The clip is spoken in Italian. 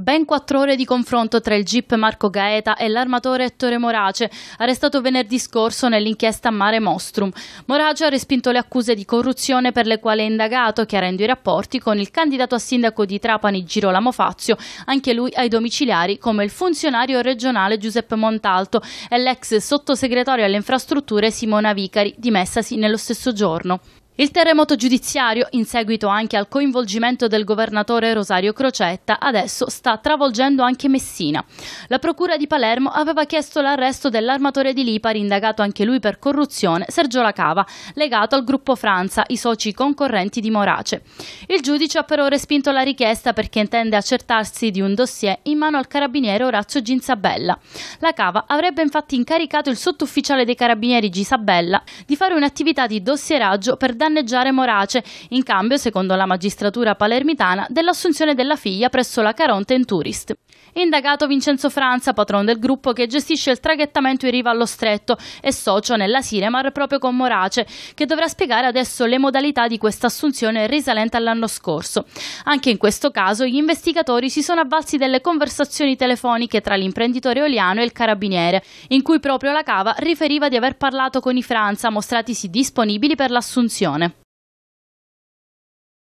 Ben quattro ore di confronto tra il GIP Marco Gaeta e l'armatore Ettore Morace, arrestato venerdì scorso nell'inchiesta Mare Mostrum. Morace ha respinto le accuse di corruzione per le quali è indagato, chiarendo i rapporti con il candidato a sindaco di Trapani Girolamo Fazio, anche lui ai domiciliari, come il funzionario regionale Giuseppe Montalto e l'ex sottosegretario alle infrastrutture Simona Vicari, dimessasi nello stesso giorno. Il terremoto giudiziario, in seguito anche al coinvolgimento del governatore Rosario Crocetta, adesso sta travolgendo anche Messina. La procura di Palermo aveva chiesto l'arresto dell'armatore di Lipari, indagato anche lui per corruzione, Sergio Lacava, legato al gruppo Franza, i soci concorrenti di Morace. Il giudice ha però respinto la richiesta perché intende accertarsi di un dossier in mano al carabiniere Orazio Ginzabella. Lacava avrebbe infatti incaricato il sottufficiale dei carabinieri Gisabella di fare un'attività di dossieraggio per danneggiare Morace, in cambio, secondo la magistratura palermitana, dell'assunzione della figlia presso la Caronte in Tourist indagato Vincenzo Franza, patron del gruppo che gestisce il traghettamento in riva allo stretto e socio nella Siremar proprio con Morace, che dovrà spiegare adesso le modalità di questa assunzione risalente all'anno scorso. Anche in questo caso gli investigatori si sono avvalsi delle conversazioni telefoniche tra l'imprenditore Oliano e il carabiniere, in cui proprio la cava riferiva di aver parlato con i Franza, mostratisi disponibili per l'assunzione.